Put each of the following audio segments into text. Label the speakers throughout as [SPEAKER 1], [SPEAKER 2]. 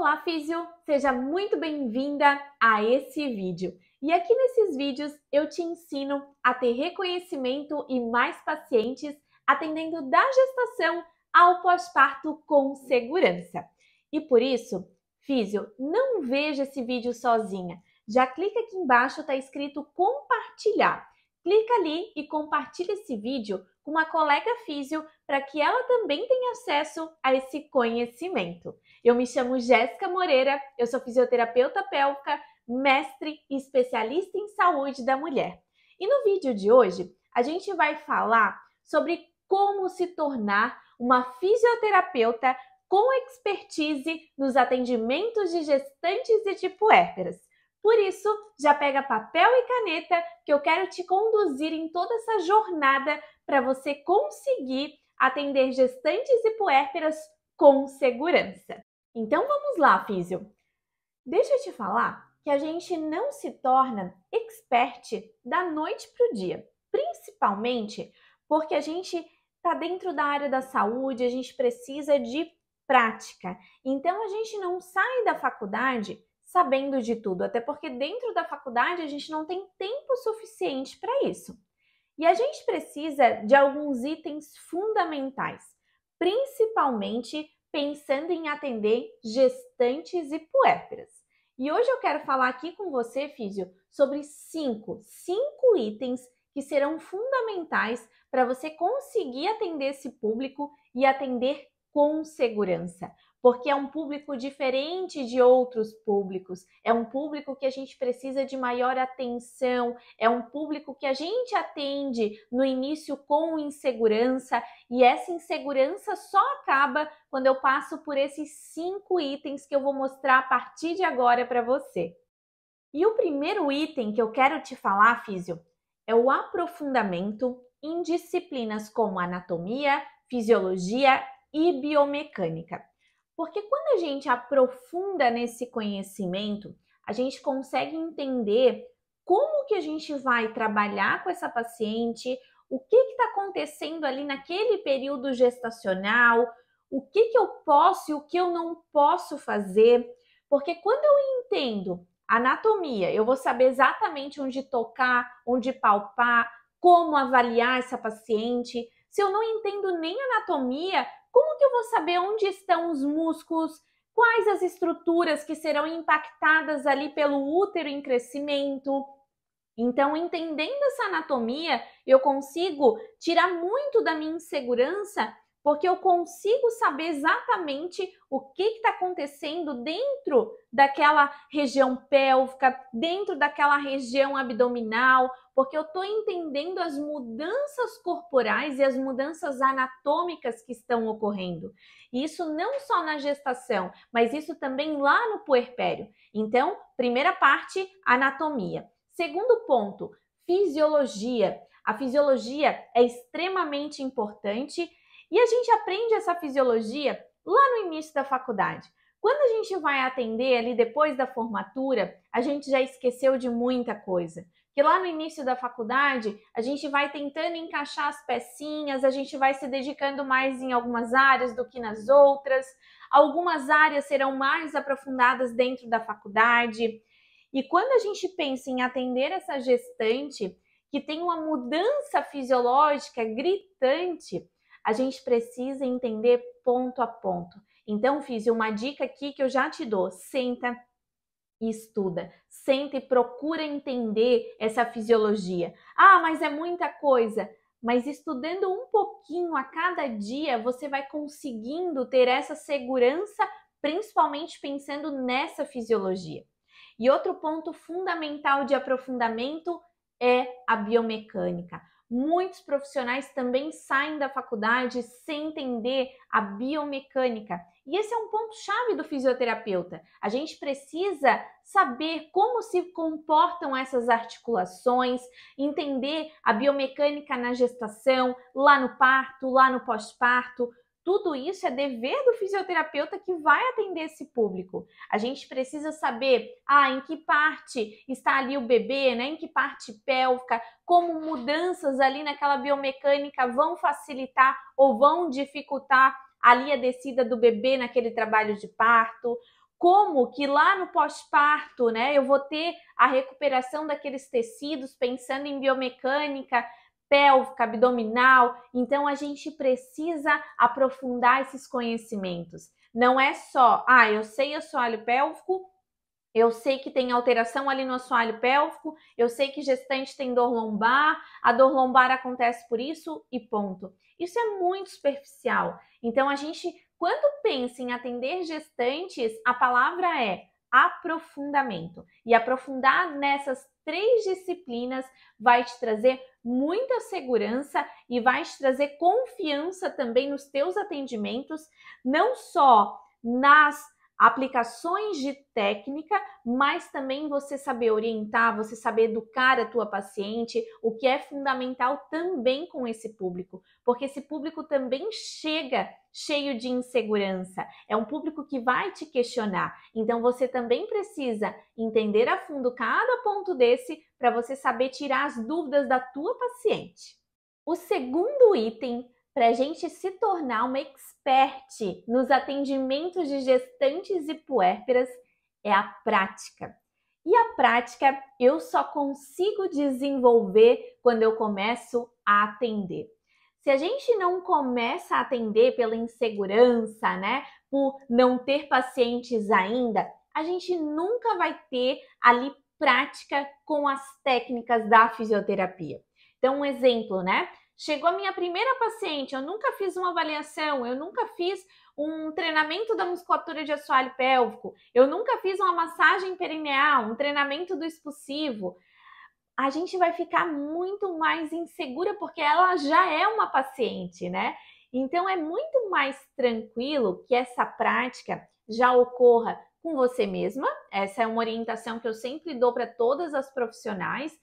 [SPEAKER 1] Olá, Físio! Seja muito bem-vinda a esse vídeo. E aqui nesses vídeos eu te ensino a ter reconhecimento e mais pacientes atendendo da gestação ao pós-parto com segurança. E por isso, Físio, não veja esse vídeo sozinha. Já clica aqui embaixo, está escrito compartilhar. Clica ali e compartilha esse vídeo com uma colega físio para que ela também tenha acesso a esse conhecimento. Eu me chamo Jéssica Moreira, eu sou fisioterapeuta pélvica, mestre e especialista em saúde da mulher. E no vídeo de hoje, a gente vai falar sobre como se tornar uma fisioterapeuta com expertise nos atendimentos de gestantes e de puérperas. Por isso, já pega papel e caneta que eu quero te conduzir em toda essa jornada para você conseguir atender gestantes e puérperas com segurança. Então vamos lá, físio. Deixa eu te falar que a gente não se torna expert da noite para o dia, principalmente porque a gente está dentro da área da saúde, a gente precisa de prática. Então a gente não sai da faculdade sabendo de tudo, até porque dentro da faculdade a gente não tem tempo suficiente para isso. E a gente precisa de alguns itens fundamentais, principalmente pensando em atender gestantes e puérperas. E hoje eu quero falar aqui com você, Físio, sobre cinco, cinco itens que serão fundamentais para você conseguir atender esse público e atender com segurança porque é um público diferente de outros públicos, é um público que a gente precisa de maior atenção, é um público que a gente atende no início com insegurança, e essa insegurança só acaba quando eu passo por esses cinco itens que eu vou mostrar a partir de agora para você. E o primeiro item que eu quero te falar, Físio, é o aprofundamento em disciplinas como anatomia, fisiologia e biomecânica. Porque quando a gente aprofunda nesse conhecimento, a gente consegue entender como que a gente vai trabalhar com essa paciente, o que está acontecendo ali naquele período gestacional, o que, que eu posso e o que eu não posso fazer. Porque quando eu entendo anatomia, eu vou saber exatamente onde tocar, onde palpar, como avaliar essa paciente. Se eu não entendo nem anatomia, como que eu vou saber onde estão os músculos? Quais as estruturas que serão impactadas ali pelo útero em crescimento? Então, entendendo essa anatomia, eu consigo tirar muito da minha insegurança porque eu consigo saber exatamente o que está acontecendo dentro daquela região pélvica, dentro daquela região abdominal, porque eu estou entendendo as mudanças corporais e as mudanças anatômicas que estão ocorrendo. E isso não só na gestação, mas isso também lá no puerpério. Então, primeira parte, anatomia. Segundo ponto, fisiologia. A fisiologia é extremamente importante e a gente aprende essa fisiologia lá no início da faculdade. Quando a gente vai atender ali depois da formatura, a gente já esqueceu de muita coisa. Que lá no início da faculdade, a gente vai tentando encaixar as pecinhas, a gente vai se dedicando mais em algumas áreas do que nas outras. Algumas áreas serão mais aprofundadas dentro da faculdade. E quando a gente pensa em atender essa gestante que tem uma mudança fisiológica gritante, a gente precisa entender ponto a ponto. Então, fiz uma dica aqui que eu já te dou: senta e estuda, senta e procura entender essa fisiologia. Ah, mas é muita coisa. Mas estudando um pouquinho a cada dia, você vai conseguindo ter essa segurança, principalmente pensando nessa fisiologia. E outro ponto fundamental de aprofundamento é a biomecânica muitos profissionais também saem da faculdade sem entender a biomecânica. E esse é um ponto-chave do fisioterapeuta. A gente precisa saber como se comportam essas articulações, entender a biomecânica na gestação, lá no parto, lá no pós-parto, tudo isso é dever do fisioterapeuta que vai atender esse público. A gente precisa saber ah, em que parte está ali o bebê, né? em que parte pélvica, como mudanças ali naquela biomecânica vão facilitar ou vão dificultar ali a descida do bebê naquele trabalho de parto. Como que lá no pós-parto, né, eu vou ter a recuperação daqueles tecidos, pensando em biomecânica, pélvica, abdominal. Então a gente precisa aprofundar esses conhecimentos. Não é só, ah, eu sei assoalho pélvico, eu sei que tem alteração ali no assoalho pélvico, eu sei que gestante tem dor lombar, a dor lombar acontece por isso e ponto. Isso é muito superficial. Então a gente, quando pensa em atender gestantes, a palavra é aprofundamento. E aprofundar nessas três disciplinas vai te trazer muita segurança e vai te trazer confiança também nos teus atendimentos, não só nas aplicações de técnica, mas também você saber orientar, você saber educar a tua paciente, o que é fundamental também com esse público, porque esse público também chega cheio de insegurança, é um público que vai te questionar. Então você também precisa entender a fundo cada ponto desse para você saber tirar as dúvidas da tua paciente. O segundo item para a gente se tornar uma expert nos atendimentos de gestantes e puérperas é a prática. E a prática eu só consigo desenvolver quando eu começo a atender. Se a gente não começa a atender pela insegurança, né, por não ter pacientes ainda, a gente nunca vai ter ali prática com as técnicas da fisioterapia. Então, um exemplo, né? Chegou a minha primeira paciente, eu nunca fiz uma avaliação, eu nunca fiz um treinamento da musculatura de assoalho pélvico, eu nunca fiz uma massagem perineal, um treinamento do expulsivo. A gente vai ficar muito mais insegura porque ela já é uma paciente, né? Então é muito mais tranquilo que essa prática já ocorra com você mesma. Essa é uma orientação que eu sempre dou para todas as profissionais.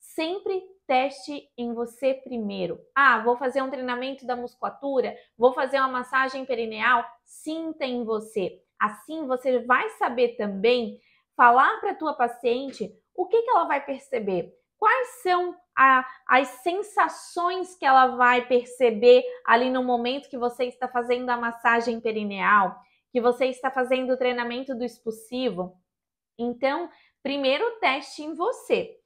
[SPEAKER 1] Sempre teste em você primeiro. Ah, vou fazer um treinamento da musculatura, vou fazer uma massagem perineal. Sinta em você. Assim você vai saber também falar para a tua paciente o que, que ela vai perceber. Quais são a, as sensações que ela vai perceber ali no momento que você está fazendo a massagem perineal, que você está fazendo o treinamento do expulsivo? Então, primeiro teste em você.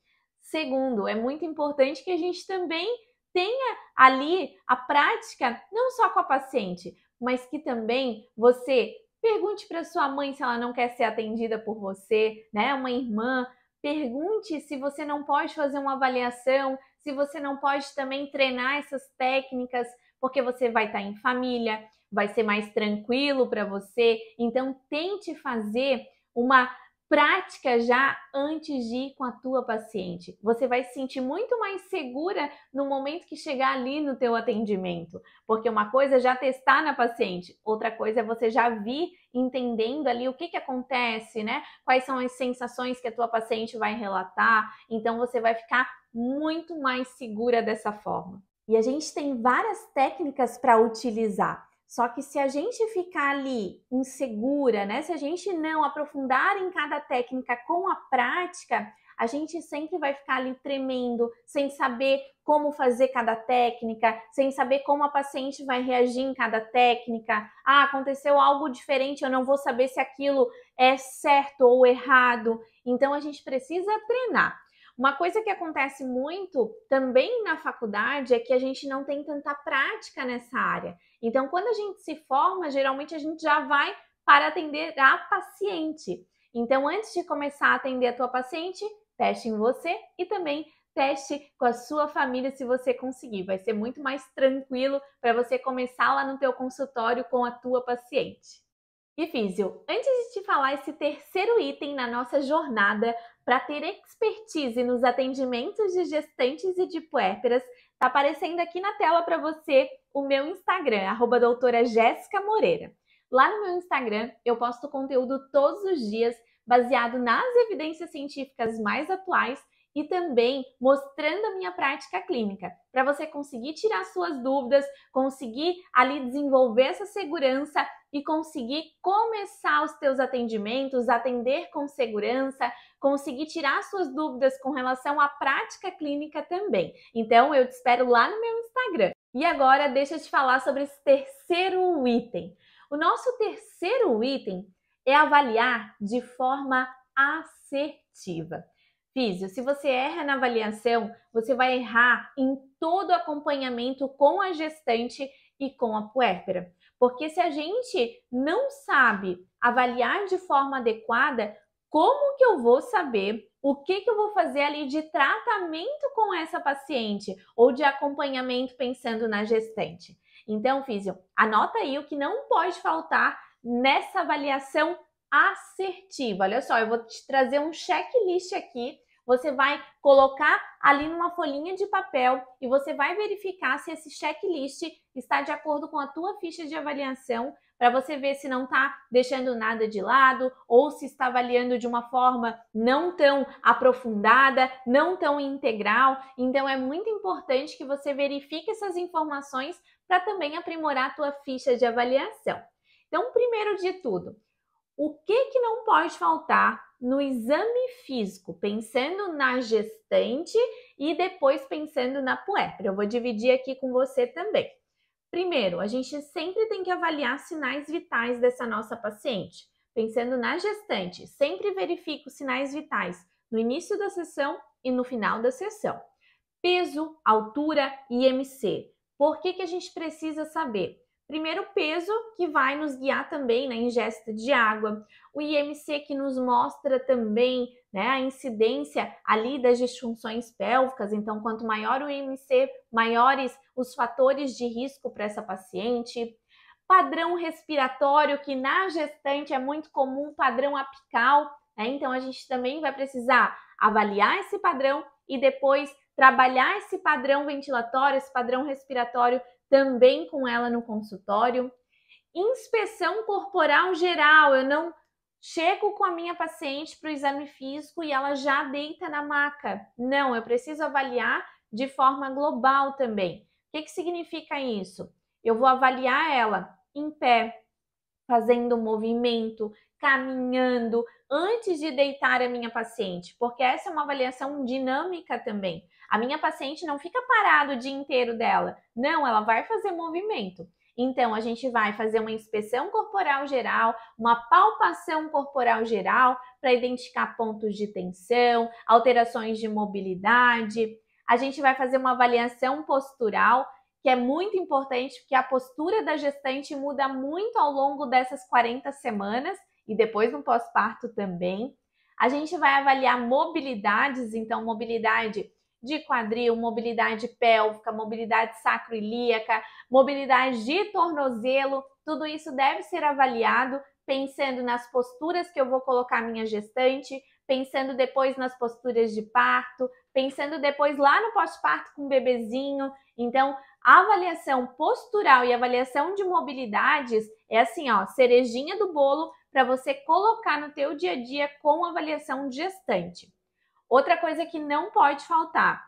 [SPEAKER 1] Segundo, é muito importante que a gente também tenha ali a prática, não só com a paciente, mas que também você pergunte para sua mãe se ela não quer ser atendida por você, né? Uma irmã, pergunte se você não pode fazer uma avaliação, se você não pode também treinar essas técnicas, porque você vai estar tá em família, vai ser mais tranquilo para você. Então tente fazer uma prática já antes de ir com a tua paciente. Você vai se sentir muito mais segura no momento que chegar ali no teu atendimento, porque uma coisa é já testar na paciente, outra coisa é você já vir entendendo ali o que que acontece, né? Quais são as sensações que a tua paciente vai relatar, então você vai ficar muito mais segura dessa forma. E a gente tem várias técnicas para utilizar. Só que se a gente ficar ali insegura, né? Se a gente não aprofundar em cada técnica com a prática, a gente sempre vai ficar ali tremendo, sem saber como fazer cada técnica, sem saber como a paciente vai reagir em cada técnica. Ah, aconteceu algo diferente, eu não vou saber se aquilo é certo ou errado. Então a gente precisa treinar. Uma coisa que acontece muito também na faculdade é que a gente não tem tanta prática nessa área. Então, quando a gente se forma, geralmente a gente já vai para atender a paciente. Então, antes de começar a atender a tua paciente, teste em você e também teste com a sua família se você conseguir. Vai ser muito mais tranquilo para você começar lá no teu consultório com a tua paciente. E Físio, antes de te falar esse terceiro item na nossa jornada, para ter expertise nos atendimentos de gestantes e de puérperas, está aparecendo aqui na tela para você o meu Instagram, arroba doutora Jéssica Moreira. Lá no meu Instagram eu posto conteúdo todos os dias baseado nas evidências científicas mais atuais e também mostrando a minha prática clínica, para você conseguir tirar suas dúvidas, conseguir ali desenvolver essa segurança e conseguir começar os teus atendimentos, atender com segurança, conseguir tirar suas dúvidas com relação à prática clínica também. Então eu te espero lá no meu Instagram. E agora deixa eu te falar sobre esse terceiro item. O nosso terceiro item é avaliar de forma assertiva físio. Se você erra na avaliação, você vai errar em todo o acompanhamento com a gestante e com a puérpera. Porque se a gente não sabe avaliar de forma adequada, como que eu vou saber o que, que eu vou fazer ali de tratamento com essa paciente ou de acompanhamento pensando na gestante? Então, Físio, anota aí o que não pode faltar nessa avaliação assertiva. Olha só, eu vou te trazer um checklist aqui você vai colocar ali numa folhinha de papel e você vai verificar se esse checklist está de acordo com a tua ficha de avaliação para você ver se não está deixando nada de lado ou se está avaliando de uma forma não tão aprofundada, não tão integral. Então é muito importante que você verifique essas informações para também aprimorar a tua ficha de avaliação. Então, primeiro de tudo, o que que não pode faltar no exame físico, pensando na gestante e depois pensando na puerpera. Eu vou dividir aqui com você também. Primeiro, a gente sempre tem que avaliar sinais vitais dessa nossa paciente. Pensando na gestante, sempre verifico sinais vitais no início da sessão e no final da sessão. Peso, altura e IMC. Por que, que a gente precisa saber? Primeiro, peso, que vai nos guiar também na né, ingesta de água. O IMC, que nos mostra também né, a incidência ali das disfunções pélvicas. Então, quanto maior o IMC, maiores os fatores de risco para essa paciente. Padrão respiratório, que na gestante é muito comum, padrão apical. Né? Então, a gente também vai precisar avaliar esse padrão e depois trabalhar esse padrão ventilatório, esse padrão respiratório também com ela no consultório. Inspeção corporal geral, eu não chego com a minha paciente para o exame físico e ela já deita na maca. Não, eu preciso avaliar de forma global também. O que, que significa isso? Eu vou avaliar ela em pé, fazendo movimento, caminhando, antes de deitar a minha paciente, porque essa é uma avaliação dinâmica também. A minha paciente não fica parada o dia inteiro dela. Não, ela vai fazer movimento. Então, a gente vai fazer uma inspeção corporal geral, uma palpação corporal geral para identificar pontos de tensão, alterações de mobilidade. A gente vai fazer uma avaliação postural, que é muito importante, porque a postura da gestante muda muito ao longo dessas 40 semanas e depois no pós-parto também. A gente vai avaliar mobilidades, então, mobilidade de quadril, mobilidade pélvica, mobilidade sacroiliaca, mobilidade de tornozelo, tudo isso deve ser avaliado pensando nas posturas que eu vou colocar minha gestante, pensando depois nas posturas de parto, pensando depois lá no pós-parto com o bebezinho. Então, avaliação postural e avaliação de mobilidades é assim, ó, cerejinha do bolo para você colocar no teu dia a dia com avaliação gestante. Outra coisa que não pode faltar,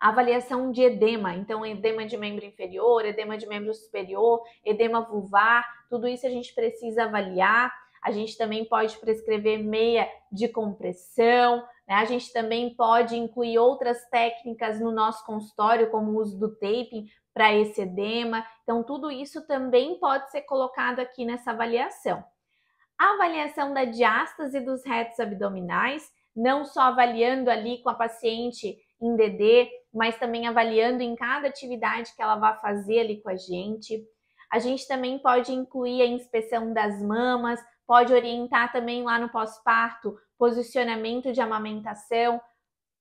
[SPEAKER 1] avaliação de edema. Então, edema de membro inferior, edema de membro superior, edema vulvar, tudo isso a gente precisa avaliar. A gente também pode prescrever meia de compressão, né? a gente também pode incluir outras técnicas no nosso consultório, como o uso do taping para esse edema. Então, tudo isso também pode ser colocado aqui nessa avaliação. A avaliação da diástase dos retos abdominais não só avaliando ali com a paciente em DD, mas também avaliando em cada atividade que ela vai fazer ali com a gente. A gente também pode incluir a inspeção das mamas, pode orientar também lá no pós-parto, posicionamento de amamentação.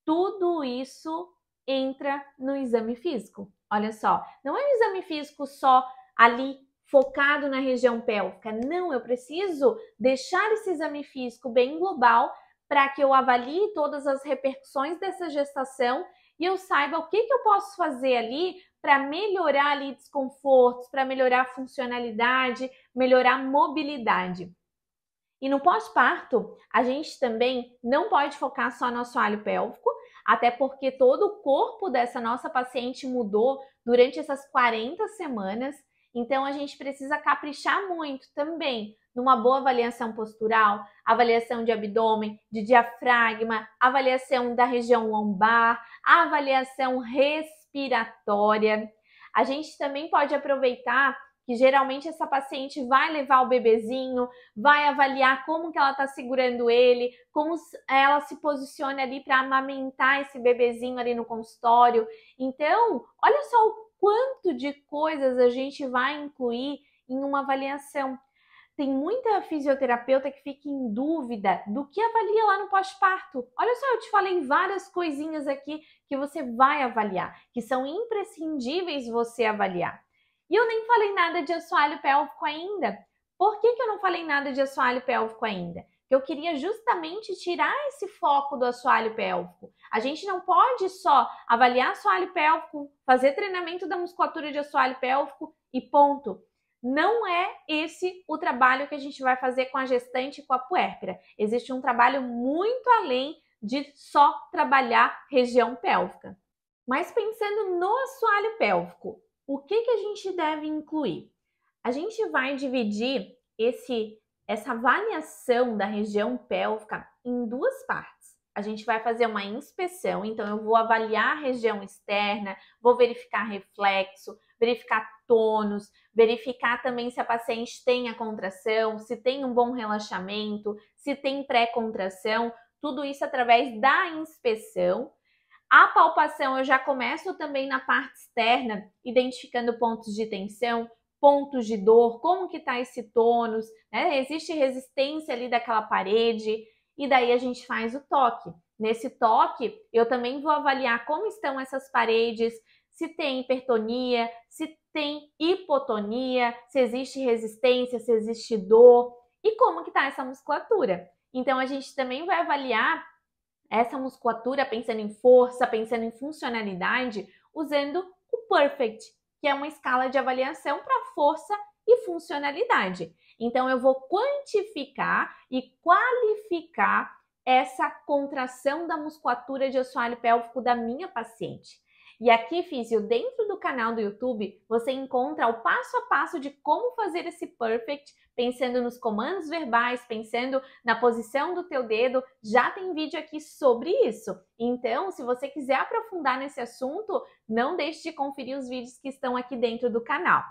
[SPEAKER 1] Tudo isso entra no exame físico. Olha só, não é um exame físico só ali focado na região pélvica. Não, eu preciso deixar esse exame físico bem global para que eu avalie todas as repercussões dessa gestação e eu saiba o que, que eu posso fazer ali para melhorar ali desconfortos, para melhorar a funcionalidade, melhorar a mobilidade. E no pós-parto, a gente também não pode focar só no assoalho pélvico, até porque todo o corpo dessa nossa paciente mudou durante essas 40 semanas, então a gente precisa caprichar muito também numa boa avaliação postural, avaliação de abdômen, de diafragma, avaliação da região lombar, avaliação respiratória. A gente também pode aproveitar que geralmente essa paciente vai levar o bebezinho, vai avaliar como que ela está segurando ele, como ela se posiciona ali para amamentar esse bebezinho ali no consultório. Então, olha só o quanto de coisas a gente vai incluir em uma avaliação tem muita fisioterapeuta que fica em dúvida do que avalia lá no pós-parto. Olha só, eu te falei várias coisinhas aqui que você vai avaliar, que são imprescindíveis você avaliar. E eu nem falei nada de assoalho pélvico ainda. Por que, que eu não falei nada de assoalho pélvico ainda? que eu queria justamente tirar esse foco do assoalho pélvico. A gente não pode só avaliar assoalho pélvico, fazer treinamento da musculatura de assoalho pélvico e ponto. Não é esse o trabalho que a gente vai fazer com a gestante e com a puérpera. Existe um trabalho muito além de só trabalhar região pélvica. Mas pensando no assoalho pélvico, o que, que a gente deve incluir? A gente vai dividir esse essa avaliação da região pélvica em duas partes. A gente vai fazer uma inspeção, então eu vou avaliar a região externa, vou verificar reflexo, verificar tônus, verificar também se a paciente tem a contração, se tem um bom relaxamento, se tem pré-contração, tudo isso através da inspeção. A palpação eu já começo também na parte externa, identificando pontos de tensão, pontos de dor, como que está esse tônus, né? Existe resistência ali daquela parede, e daí a gente faz o toque. Nesse toque, eu também vou avaliar como estão essas paredes, se tem hipertonia, se tem hipotonia, se existe resistência, se existe dor e como que está essa musculatura. Então a gente também vai avaliar essa musculatura pensando em força, pensando em funcionalidade, usando o Perfect, que é uma escala de avaliação para força e funcionalidade. Então eu vou quantificar e qualificar essa contração da musculatura de assoalho pélvico da minha paciente. E aqui, Físio, dentro do canal do YouTube, você encontra o passo a passo de como fazer esse perfect, pensando nos comandos verbais, pensando na posição do teu dedo. Já tem vídeo aqui sobre isso. Então, se você quiser aprofundar nesse assunto, não deixe de conferir os vídeos que estão aqui dentro do canal.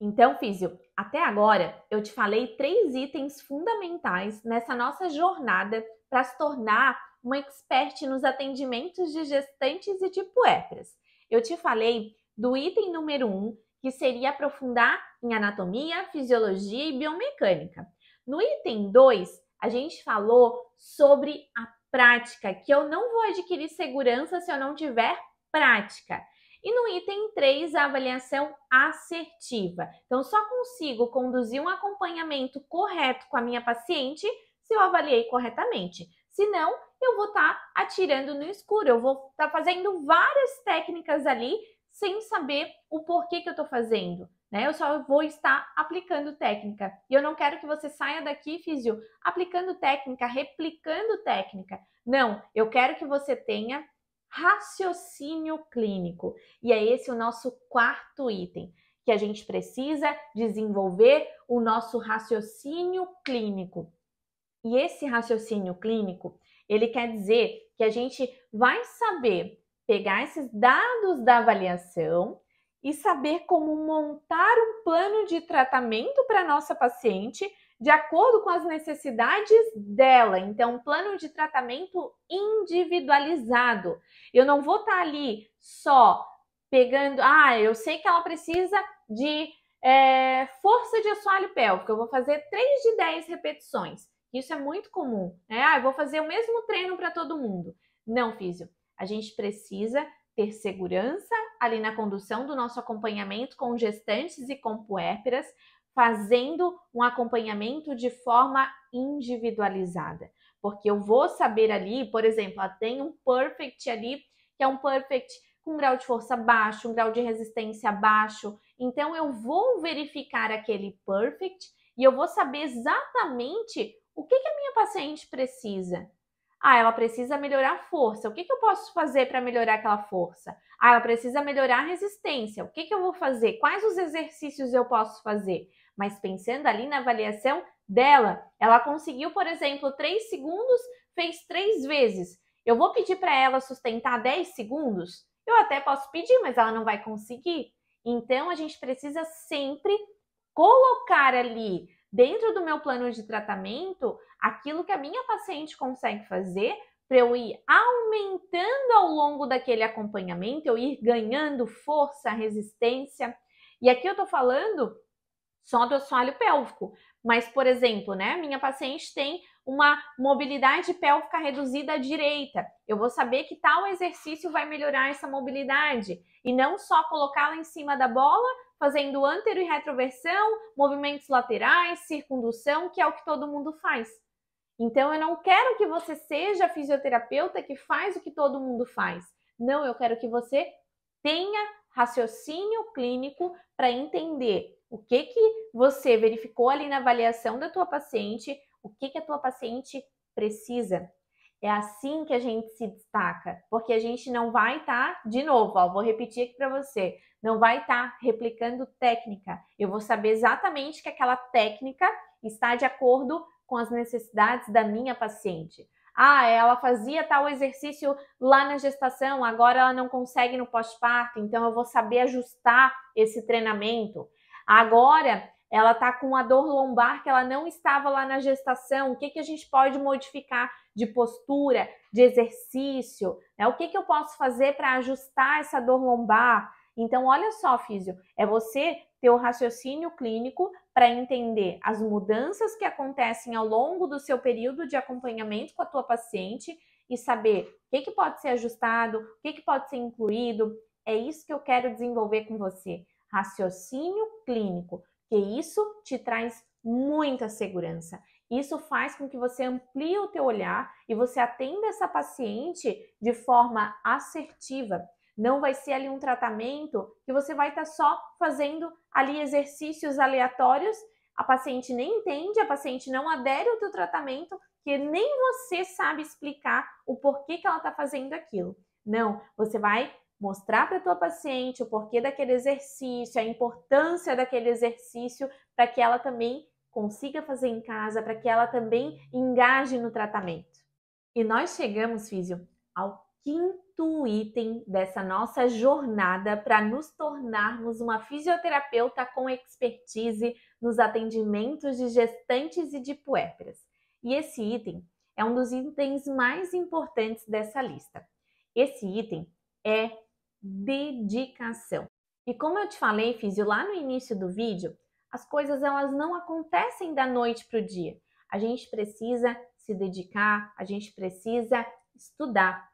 [SPEAKER 1] Então, Físio, até agora eu te falei três itens fundamentais nessa nossa jornada para se tornar uma expert nos atendimentos de gestantes e de puérperas. Eu te falei do item número 1, um, que seria aprofundar em anatomia, fisiologia e biomecânica. No item 2, a gente falou sobre a prática, que eu não vou adquirir segurança se eu não tiver prática. E no item 3, a avaliação assertiva. Então, só consigo conduzir um acompanhamento correto com a minha paciente se eu avaliei corretamente. Senão, eu vou estar tá atirando no escuro, eu vou estar tá fazendo várias técnicas ali sem saber o porquê que eu estou fazendo. Né? Eu só vou estar aplicando técnica. E eu não quero que você saia daqui, físio, aplicando técnica, replicando técnica. Não, eu quero que você tenha raciocínio clínico. E é esse o nosso quarto item, que a gente precisa desenvolver o nosso raciocínio clínico. E esse raciocínio clínico, ele quer dizer que a gente vai saber pegar esses dados da avaliação e saber como montar um plano de tratamento para nossa paciente de acordo com as necessidades dela. Então, um plano de tratamento individualizado. Eu não vou estar tá ali só pegando, ah, eu sei que ela precisa de é, força de assoalho pélvico, eu vou fazer 3 de 10 repetições. Isso é muito comum, né? Ah, vou fazer o mesmo treino para todo mundo. Não, físio. A gente precisa ter segurança ali na condução do nosso acompanhamento com gestantes e com puérperas, fazendo um acompanhamento de forma individualizada. Porque eu vou saber ali, por exemplo, ah, tem um perfect ali, que é um perfect com um grau de força baixo, um grau de resistência baixo. Então eu vou verificar aquele perfect e eu vou saber exatamente o que, que a minha paciente precisa? Ah, ela precisa melhorar a força. O que, que eu posso fazer para melhorar aquela força? Ah, ela precisa melhorar a resistência. O que, que eu vou fazer? Quais os exercícios eu posso fazer? Mas pensando ali na avaliação dela, ela conseguiu, por exemplo, 3 segundos, fez 3 vezes. Eu vou pedir para ela sustentar 10 segundos? Eu até posso pedir, mas ela não vai conseguir. Então a gente precisa sempre colocar ali dentro do meu plano de tratamento, aquilo que a minha paciente consegue fazer para eu ir aumentando ao longo daquele acompanhamento, eu ir ganhando força, resistência. E aqui eu estou falando só do assoalho pélvico, mas por exemplo, né, minha paciente tem uma mobilidade pélvica reduzida à direita. Eu vou saber que tal exercício vai melhorar essa mobilidade e não só colocá-la em cima da bola fazendo antero e retroversão, movimentos laterais, circundução, que é o que todo mundo faz. Então eu não quero que você seja fisioterapeuta que faz o que todo mundo faz. Não, eu quero que você tenha raciocínio clínico para entender o que que você verificou ali na avaliação da tua paciente, o que que a tua paciente precisa, é assim que a gente se destaca, porque a gente não vai estar, tá, de novo, ó, vou repetir aqui para você, não vai estar tá replicando técnica. Eu vou saber exatamente que aquela técnica está de acordo com as necessidades da minha paciente. Ah, ela fazia tal exercício lá na gestação, agora ela não consegue no pós-parto, então eu vou saber ajustar esse treinamento. Agora ela está com a dor lombar que ela não estava lá na gestação, o que, que a gente pode modificar de postura, de exercício, né? o que, que eu posso fazer para ajustar essa dor lombar. Então, olha só, Físio, é você ter o raciocínio clínico para entender as mudanças que acontecem ao longo do seu período de acompanhamento com a tua paciente e saber o que, que pode ser ajustado, o que, que pode ser incluído. É isso que eu quero desenvolver com você. Raciocínio clínico que isso te traz muita segurança. Isso faz com que você amplie o teu olhar e você atenda essa paciente de forma assertiva. Não vai ser ali um tratamento que você vai estar tá só fazendo ali exercícios aleatórios, a paciente nem entende, a paciente não adere ao teu tratamento, que nem você sabe explicar o porquê que ela está fazendo aquilo. Não, você vai mostrar para a tua paciente o porquê daquele exercício, a importância daquele exercício, para que ela também consiga fazer em casa, para que ela também engaje no tratamento. E nós chegamos, Físio, ao quinto item dessa nossa jornada para nos tornarmos uma fisioterapeuta com expertise nos atendimentos de gestantes e de puérperas. E esse item é um dos itens mais importantes dessa lista. Esse item é dedicação. E como eu te falei, Físio, lá no início do vídeo, as coisas elas não acontecem da noite para o dia. A gente precisa se dedicar, a gente precisa estudar.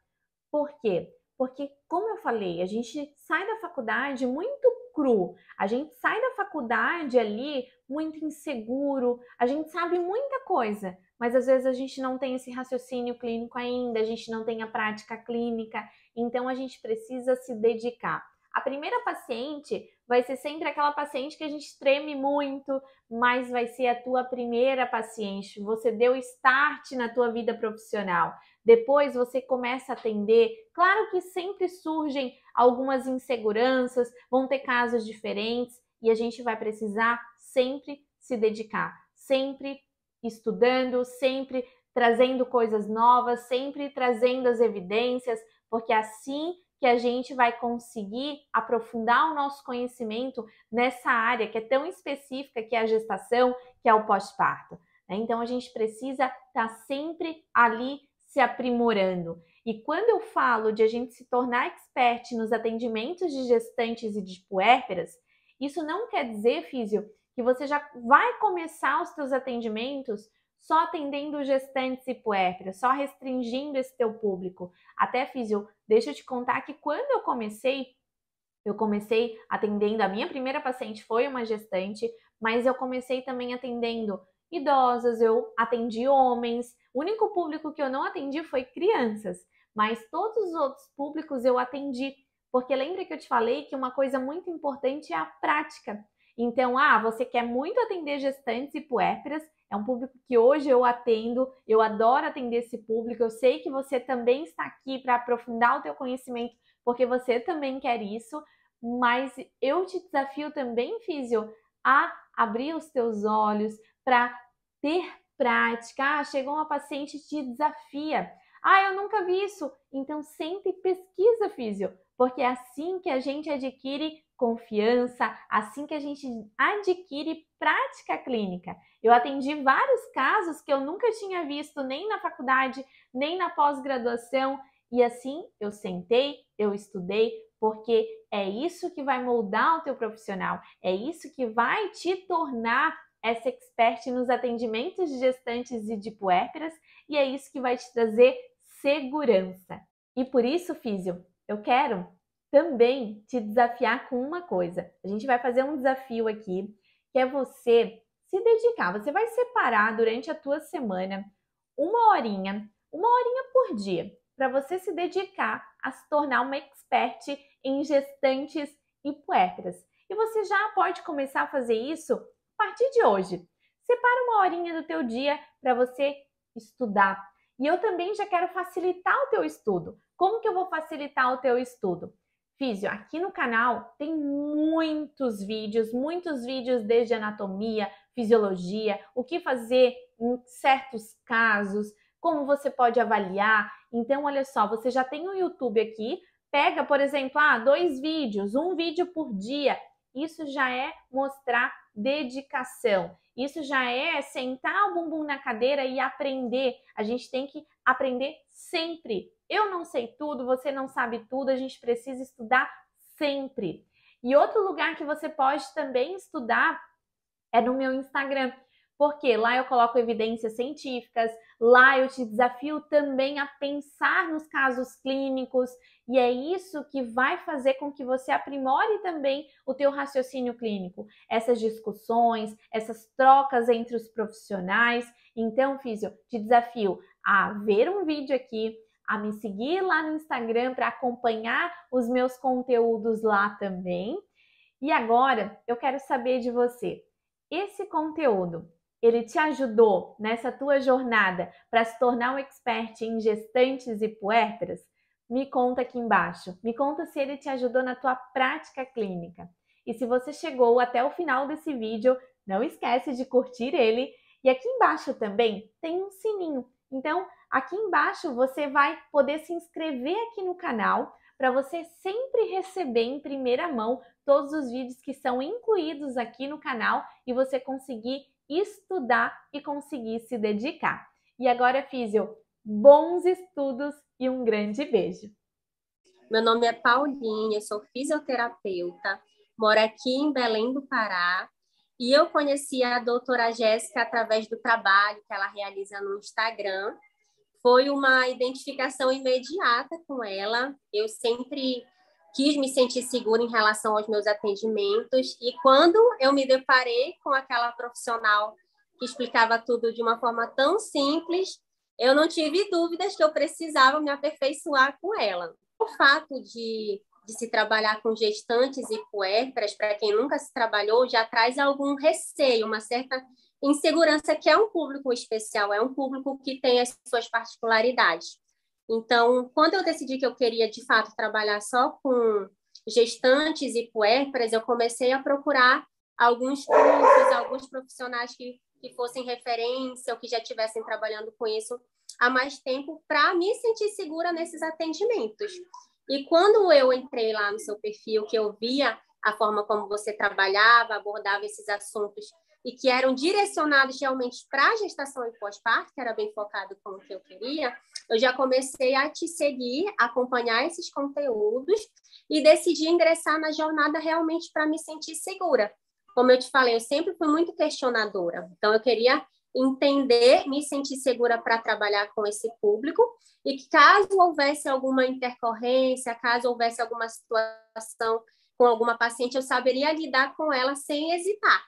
[SPEAKER 1] Por quê? Porque, como eu falei, a gente sai da faculdade muito cru, a gente sai da faculdade ali muito inseguro, a gente sabe muita coisa, mas às vezes a gente não tem esse raciocínio clínico ainda, a gente não tem a prática clínica, então a gente precisa se dedicar. A primeira paciente vai ser sempre aquela paciente que a gente treme muito, mas vai ser a tua primeira paciente. Você deu start na tua vida profissional. Depois você começa a atender. Claro que sempre surgem algumas inseguranças, vão ter casos diferentes e a gente vai precisar sempre se dedicar, sempre estudando, sempre trazendo coisas novas, sempre trazendo as evidências porque é assim que a gente vai conseguir aprofundar o nosso conhecimento nessa área que é tão específica que é a gestação, que é o pós-parto. Né? Então a gente precisa estar tá sempre ali se aprimorando. E quando eu falo de a gente se tornar expert nos atendimentos de gestantes e de puérperas, isso não quer dizer, físio, que você já vai começar os seus atendimentos só atendendo gestantes e puérperas, só restringindo esse teu público. Até Físio, deixa eu te contar que quando eu comecei, eu comecei atendendo, a minha primeira paciente foi uma gestante, mas eu comecei também atendendo idosas, eu atendi homens. O único público que eu não atendi foi crianças, mas todos os outros públicos eu atendi, porque lembra que eu te falei que uma coisa muito importante é a prática. Então, ah, você quer muito atender gestantes e puérperas, é um público que hoje eu atendo, eu adoro atender esse público. Eu sei que você também está aqui para aprofundar o teu conhecimento, porque você também quer isso, mas eu te desafio também, Físio, a abrir os teus olhos para ter prática. Ah, chegou uma paciente te desafia. Ah, eu nunca vi isso. Então sempre pesquisa, físio, porque é assim que a gente adquire confiança, assim que a gente adquire prática clínica. Eu atendi vários casos que eu nunca tinha visto nem na faculdade, nem na pós-graduação, e assim eu sentei, eu estudei, porque é isso que vai moldar o teu profissional, é isso que vai te tornar essa expert nos atendimentos de gestantes e de puérperas, e é isso que vai te trazer segurança. E por isso, Físio, eu quero também te desafiar com uma coisa. A gente vai fazer um desafio aqui, que é você se dedicar. Você vai separar durante a tua semana uma horinha, uma horinha por dia, para você se dedicar a se tornar uma expert em gestantes e puérperas. E você já pode começar a fazer isso a partir de hoje. Separa uma horinha do teu dia para você estudar, e eu também já quero facilitar o teu estudo. Como que eu vou facilitar o teu estudo? Físio, aqui no canal tem muitos vídeos, muitos vídeos desde anatomia, fisiologia, o que fazer em certos casos, como você pode avaliar. Então, olha só, você já tem o um YouTube aqui, pega, por exemplo, ah, dois vídeos, um vídeo por dia. Isso já é mostrar dedicação. Isso já é sentar o bumbum na cadeira e aprender. A gente tem que aprender sempre. Eu não sei tudo, você não sabe tudo, a gente precisa estudar sempre. E outro lugar que você pode também estudar é no meu Instagram porque lá eu coloco evidências científicas, lá eu te desafio também a pensar nos casos clínicos, e é isso que vai fazer com que você aprimore também o teu raciocínio clínico, essas discussões, essas trocas entre os profissionais. Então, Físio, te desafio a ver um vídeo aqui, a me seguir lá no Instagram para acompanhar os meus conteúdos lá também. E agora eu quero saber de você. Esse conteúdo ele te ajudou nessa tua jornada para se tornar um expert em gestantes e puérperas? Me conta aqui embaixo. Me conta se ele te ajudou na tua prática clínica. E se você chegou até o final desse vídeo, não esquece de curtir ele. E aqui embaixo também tem um sininho. Então, aqui embaixo você vai poder se inscrever aqui no canal para você sempre receber em primeira mão todos os vídeos que são incluídos aqui no canal e você conseguir estudar e conseguir se dedicar. E agora,
[SPEAKER 2] Físio, bons
[SPEAKER 1] estudos e um grande beijo.
[SPEAKER 2] Meu nome é Paulinha, sou fisioterapeuta, moro aqui em Belém do Pará e eu conheci a doutora Jéssica através do trabalho que ela realiza no Instagram. Foi uma identificação imediata com ela. Eu sempre quis me sentir segura em relação aos meus atendimentos. E quando eu me deparei com aquela profissional que explicava tudo de uma forma tão simples, eu não tive dúvidas que eu precisava me aperfeiçoar com ela. O fato de, de se trabalhar com gestantes e puérperas, para quem nunca se trabalhou, já traz algum receio, uma certa insegurança, que é um público especial, é um público que tem as suas particularidades. Então, quando eu decidi que eu queria de fato trabalhar só com gestantes e puérperas, eu comecei a procurar alguns cursos, alguns profissionais que, que fossem referência ou que já estivessem trabalhando com isso há mais tempo para me sentir segura nesses atendimentos. E quando eu entrei lá no seu perfil, que eu via a forma como você trabalhava, abordava esses assuntos e que eram direcionados realmente para gestação e pós-parto, que era bem focado com o que eu queria, eu já comecei a te seguir, acompanhar esses conteúdos e decidi ingressar na jornada realmente para me sentir segura. Como eu te falei, eu sempre fui muito questionadora, então eu queria entender, me sentir segura para trabalhar com esse público e que caso houvesse alguma intercorrência, caso houvesse alguma situação com alguma paciente, eu saberia lidar com ela sem hesitar.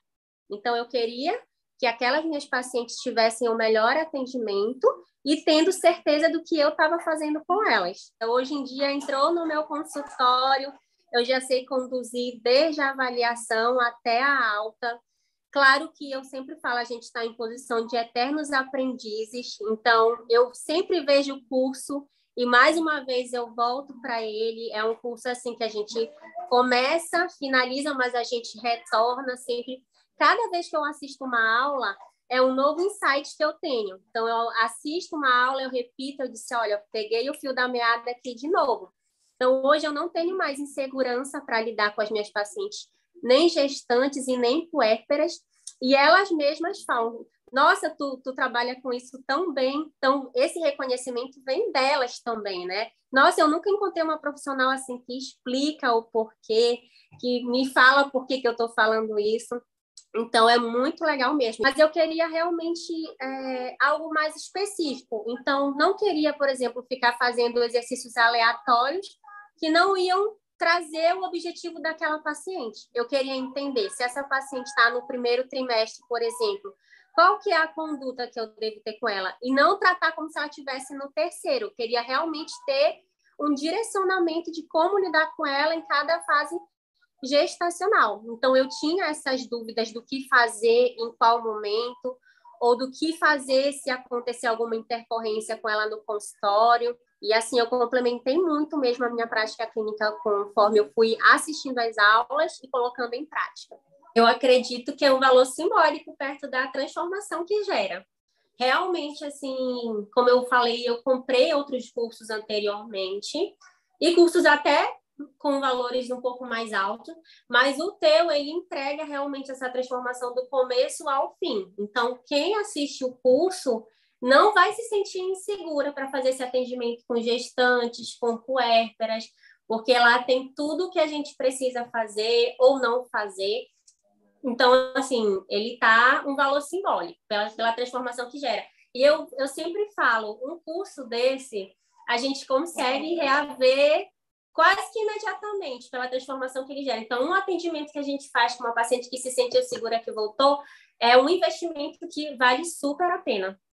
[SPEAKER 2] Então, eu queria que aquelas minhas pacientes tivessem o melhor atendimento e tendo certeza do que eu estava fazendo com elas. Então, hoje em dia, entrou no meu consultório, eu já sei conduzir desde a avaliação até a alta. Claro que eu sempre falo, a gente está em posição de eternos aprendizes, então eu sempre vejo o curso e mais uma vez eu volto para ele. É um curso assim que a gente começa, finaliza, mas a gente retorna sempre cada vez que eu assisto uma aula, é um novo insight que eu tenho. Então, eu assisto uma aula, eu repito, eu disse, olha, eu peguei o fio da meada aqui de novo. Então, hoje eu não tenho mais insegurança para lidar com as minhas pacientes, nem gestantes e nem puérperas. E elas mesmas falam, nossa, tu, tu trabalha com isso tão bem. Então, esse reconhecimento vem delas também, né? Nossa, eu nunca encontrei uma profissional assim que explica o porquê, que me fala por que, que eu estou falando isso. Então é muito legal mesmo. Mas eu queria realmente é, algo mais específico. Então não queria, por exemplo, ficar fazendo exercícios aleatórios que não iam trazer o objetivo daquela paciente. Eu queria entender se essa paciente está no primeiro trimestre, por exemplo, qual que é a conduta que eu devo ter com ela e não tratar como se ela estivesse no terceiro. Eu queria realmente ter um direcionamento de como lidar com ela em cada fase gestacional. Então, eu tinha essas dúvidas do que fazer, em qual momento, ou do que fazer se acontecer alguma intercorrência com ela no consultório. E assim, eu complementei muito mesmo a minha prática clínica conforme eu fui assistindo às aulas e colocando em prática. Eu acredito que é um valor simbólico perto da transformação que gera. Realmente, assim, como eu falei, eu comprei outros cursos anteriormente e cursos até com valores um pouco mais altos, mas o teu ele entrega realmente essa transformação do começo ao fim. Então, quem assiste o curso não vai se sentir insegura para fazer esse atendimento com gestantes, com puérperas, porque lá tem tudo que a gente precisa fazer ou não fazer. Então, assim, ele tá um valor simbólico pela, pela transformação que gera. E eu, eu sempre falo, um curso desse, a gente consegue reaver quase que imediatamente pela transformação que ele gera. Então, um atendimento que a gente faz com uma paciente que se sentiu segura que voltou é um investimento que vale super a pena.